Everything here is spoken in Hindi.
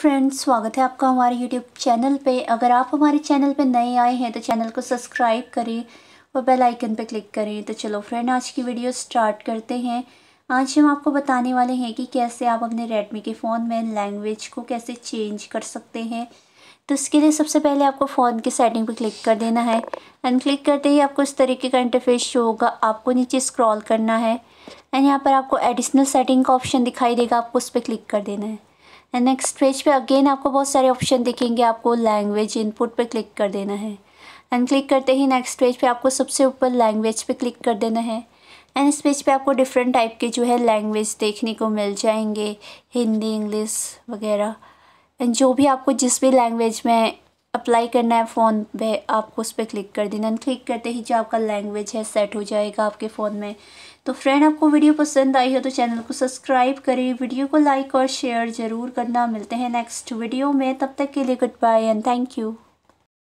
फ्रेंड्स स्वागत है आपका हमारे यूट्यूब चैनल पे अगर आप हमारे चैनल पे नए आए हैं तो चैनल को सब्सक्राइब करें और बेल आइकन पे क्लिक करें तो चलो फ्रेंड आज की वीडियो स्टार्ट करते हैं आज हम आपको बताने वाले हैं कि कैसे आप अपने रेडमी के फ़ोन में लैंग्वेज को कैसे चेंज कर सकते हैं तो इसके लिए सबसे पहले आपको फ़ोन की सेटिंग पर क्लिक कर देना है एंड क्लिक करते ही आपको इस तरीके का इंटरफेस शो होगा आपको नीचे स्क्रॉल करना है एंड यहाँ पर आपको एडिशनल सेटिंग का ऑप्शन दिखाई देगा आपको उस पर क्लिक कर देना है एंड नेक्स्ट पेज पे अगेन आपको बहुत सारे ऑप्शन दिखेंगे आपको लैंग्वेज इनपुट पे क्लिक कर देना है एंड क्लिक करते ही नेक्स्ट पेज पे आपको सबसे ऊपर लैंग्वेज पे क्लिक कर देना है एंड इस पेज पे आपको डिफरेंट टाइप के जो है लैंग्वेज देखने को मिल जाएंगे हिंदी इंग्लिश वगैरह एंड जो भी आपको जिस भी लैंग्वेज में अप्लाई करना है फ़ोन पे आपको उस पर क्लिक कर देना क्लिक करते ही जो आपका लैंग्वेज है सेट हो जाएगा आपके फ़ोन में तो फ्रेंड आपको वीडियो पसंद आई हो तो चैनल को सब्सक्राइब करें वीडियो को लाइक और शेयर ज़रूर करना मिलते हैं नेक्स्ट वीडियो में तब तक के लिए good bye and thank you